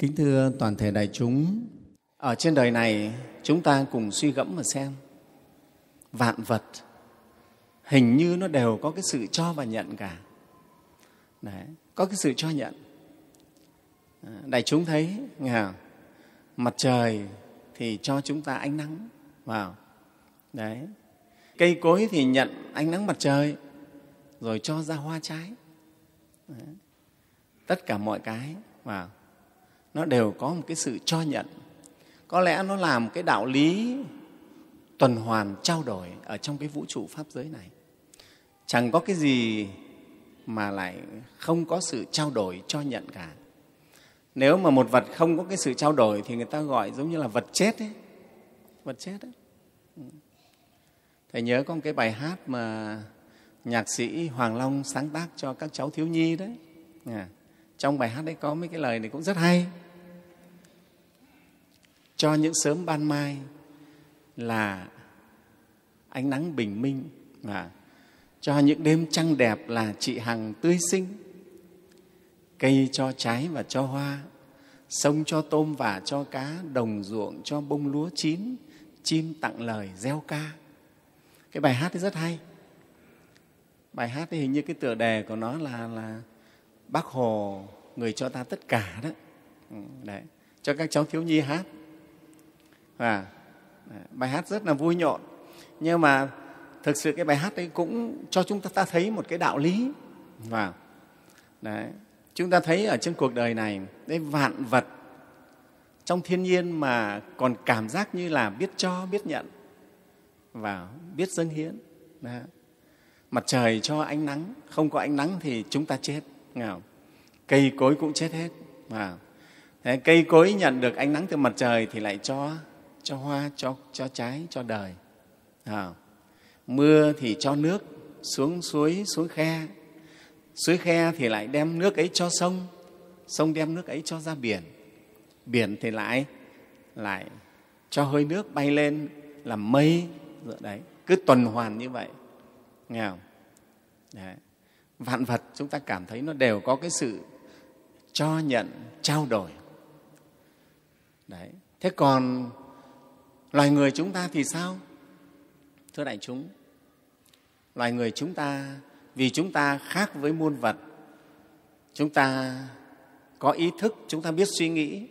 Kính thưa toàn thể đại chúng, ở trên đời này chúng ta cùng suy gẫm mà xem. Vạn vật hình như nó đều có cái sự cho và nhận cả. Đấy, có cái sự cho nhận. À, đại chúng thấy, nghe không? Mặt trời thì cho chúng ta ánh nắng vào. Đấy. Cây cối thì nhận ánh nắng mặt trời rồi cho ra hoa trái. Đấy. Tất cả mọi cái vào nó đều có một cái sự cho nhận có lẽ nó làm cái đạo lý tuần hoàn trao đổi ở trong cái vũ trụ pháp giới này chẳng có cái gì mà lại không có sự trao đổi cho nhận cả nếu mà một vật không có cái sự trao đổi thì người ta gọi giống như là vật chết ấy vật chết ấy ừ. thầy nhớ có một cái bài hát mà nhạc sĩ hoàng long sáng tác cho các cháu thiếu nhi đấy à, trong bài hát đấy có mấy cái lời này cũng rất hay cho những sớm ban mai là ánh nắng bình minh và cho những đêm trăng đẹp là chị hằng tươi sinh cây cho trái và cho hoa sông cho tôm và cho cá đồng ruộng cho bông lúa chín chim tặng lời gieo ca cái bài hát ấy rất hay bài hát thì hình như cái tựa đề của nó là là bác hồ người cho ta tất cả đó ừ, đấy cho các cháu thiếu nhi hát và bài hát rất là vui nhộn nhưng mà thực sự cái bài hát ấy cũng cho chúng ta thấy một cái đạo lý và vâng. đấy chúng ta thấy ở trên cuộc đời này cái vạn vật trong thiên nhiên mà còn cảm giác như là biết cho biết nhận và vâng, biết dâng hiến đấy. mặt trời cho ánh nắng không có ánh nắng thì chúng ta chết cây cối cũng chết hết và vâng. cây cối nhận được ánh nắng từ mặt trời thì lại cho cho hoa cho cho trái cho đời à, mưa thì cho nước xuống suối xuống khe suối khe thì lại đem nước ấy cho sông sông đem nước ấy cho ra biển biển thì lại lại cho hơi nước bay lên làm mây rồi đấy cứ tuần hoàn như vậy nghe không đấy. vạn vật chúng ta cảm thấy nó đều có cái sự cho nhận trao đổi đấy thế còn loài người chúng ta thì sao thưa đại chúng loài người chúng ta vì chúng ta khác với muôn vật chúng ta có ý thức chúng ta biết suy nghĩ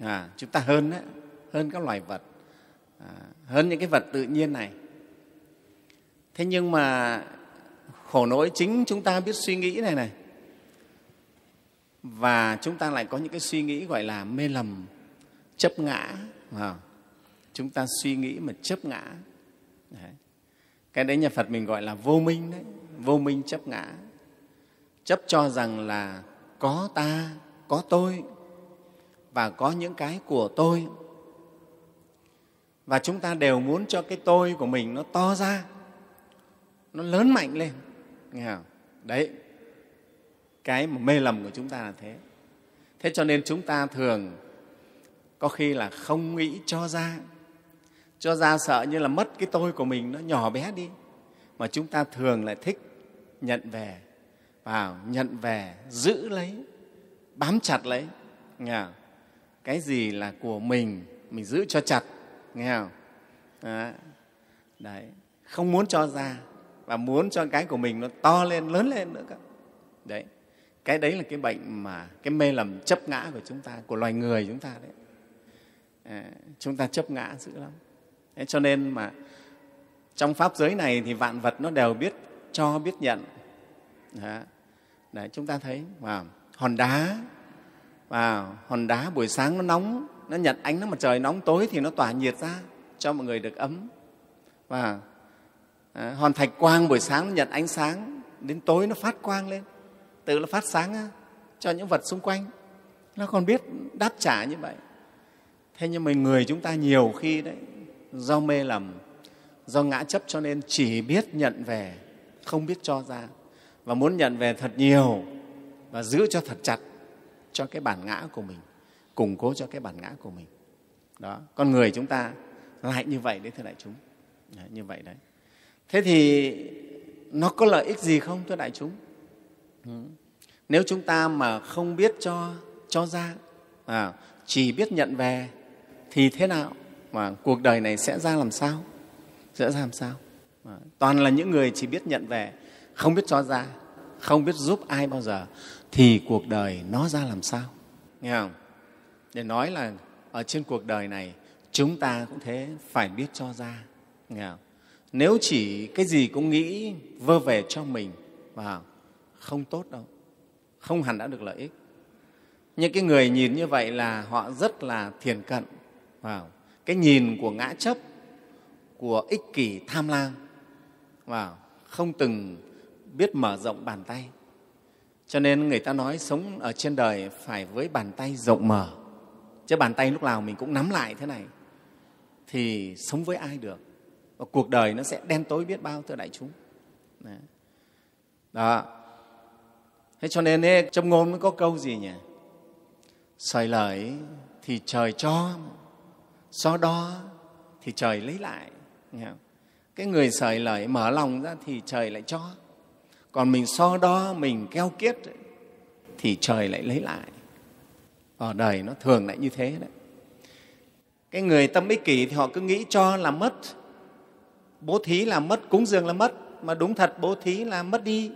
à, chúng ta hơn đấy, hơn các loài vật à, hơn những cái vật tự nhiên này thế nhưng mà khổ nỗi chính chúng ta biết suy nghĩ này này và chúng ta lại có những cái suy nghĩ gọi là mê lầm chấp ngã à, chúng ta suy nghĩ mà chấp ngã đấy. cái đấy nhà phật mình gọi là vô minh đấy vô minh chấp ngã chấp cho rằng là có ta có tôi và có những cái của tôi và chúng ta đều muốn cho cái tôi của mình nó to ra nó lớn mạnh lên nghe không đấy cái mà mê lầm của chúng ta là thế thế cho nên chúng ta thường có khi là không nghĩ cho ra cho ra sợ như là mất cái tôi của mình nó nhỏ bé đi mà chúng ta thường lại thích nhận về vào nhận về giữ lấy bám chặt lấy nghe không? cái gì là của mình mình giữ cho chặt nghe không Đó. đấy không muốn cho ra và muốn cho cái của mình nó to lên lớn lên nữa cơ đấy cái đấy là cái bệnh mà cái mê lầm chấp ngã của chúng ta của loài người chúng ta đấy à, chúng ta chấp ngã dữ lắm Thế cho nên mà trong pháp giới này thì vạn vật nó đều biết cho biết nhận Đấy, chúng ta thấy wow. hòn đá wow. hòn đá buổi sáng nó nóng nó nhận ánh nó mặt trời nóng tối thì nó tỏa nhiệt ra cho mọi người được ấm và hòn thạch quang buổi sáng nó nhận ánh sáng đến tối nó phát quang lên tự nó phát sáng cho những vật xung quanh nó còn biết đáp trả như vậy thế nhưng mà người chúng ta nhiều khi đấy do mê lầm do ngã chấp cho nên chỉ biết nhận về không biết cho ra và muốn nhận về thật nhiều và giữ cho thật chặt cho cái bản ngã của mình củng cố cho cái bản ngã của mình đó con người chúng ta lại như vậy đấy thưa đại chúng đấy, như vậy đấy thế thì nó có lợi ích gì không thưa đại chúng ừ. nếu chúng ta mà không biết cho cho ra à, chỉ biết nhận về thì thế nào mà cuộc đời này sẽ ra làm sao sẽ ra làm sao à, toàn là những người chỉ biết nhận về không biết cho ra không biết giúp ai bao giờ thì cuộc đời nó ra làm sao nghe không để nói là ở trên cuộc đời này chúng ta cũng thế phải biết cho ra nghe không? nếu chỉ cái gì cũng nghĩ vơ về cho mình và không tốt đâu không hẳn đã được lợi ích những cái người nhìn như vậy là họ rất là thiền cận vào cái nhìn của ngã chấp của ích kỷ tham lam và không từng biết mở rộng bàn tay cho nên người ta nói sống ở trên đời phải với bàn tay rộng mở chứ bàn tay lúc nào mình cũng nắm lại thế này thì sống với ai được và cuộc đời nó sẽ đen tối biết bao thưa đại chúng đó thế cho nên ấy, trong ngôn nó có câu gì nhỉ sởi lời thì trời cho so đo thì trời lấy lại cái người sởi lời mở lòng ra thì trời lại cho còn mình so đo mình keo kiết thì trời lại lấy lại ở đời nó thường lại như thế đấy cái người tâm ích kỷ thì họ cứ nghĩ cho là mất bố thí là mất cúng dường là mất mà đúng thật bố thí là mất đi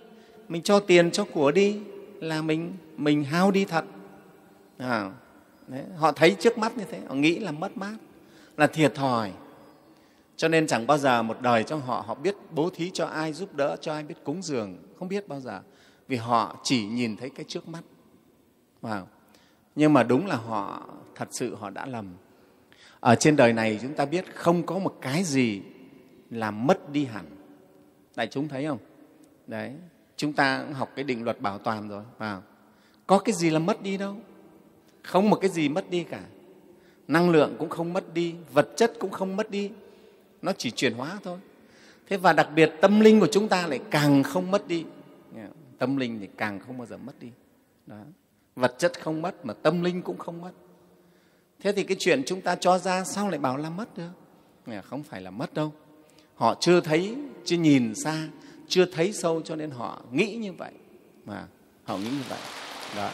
mình cho tiền cho của đi là mình mình hao đi thật à, đấy. họ thấy trước mắt như thế họ nghĩ là mất mát là thiệt thòi cho nên chẳng bao giờ một đời trong họ họ biết bố thí cho ai giúp đỡ cho ai biết cúng dường không biết bao giờ vì họ chỉ nhìn thấy cái trước mắt wow. nhưng mà đúng là họ thật sự họ đã lầm ở trên đời này chúng ta biết không có một cái gì làm mất đi hẳn đại chúng thấy không đấy chúng ta học cái định luật bảo toàn rồi vào, có cái gì là mất đi đâu không một cái gì mất đi cả năng lượng cũng không mất đi vật chất cũng không mất đi nó chỉ chuyển hóa thôi thế và đặc biệt tâm linh của chúng ta lại càng không mất đi tâm linh thì càng không bao giờ mất đi Đó. vật chất không mất mà tâm linh cũng không mất thế thì cái chuyện chúng ta cho ra sao lại bảo là mất được không phải là mất đâu họ chưa thấy chưa nhìn xa chưa thấy sâu cho nên họ nghĩ như vậy mà họ nghĩ như vậy đó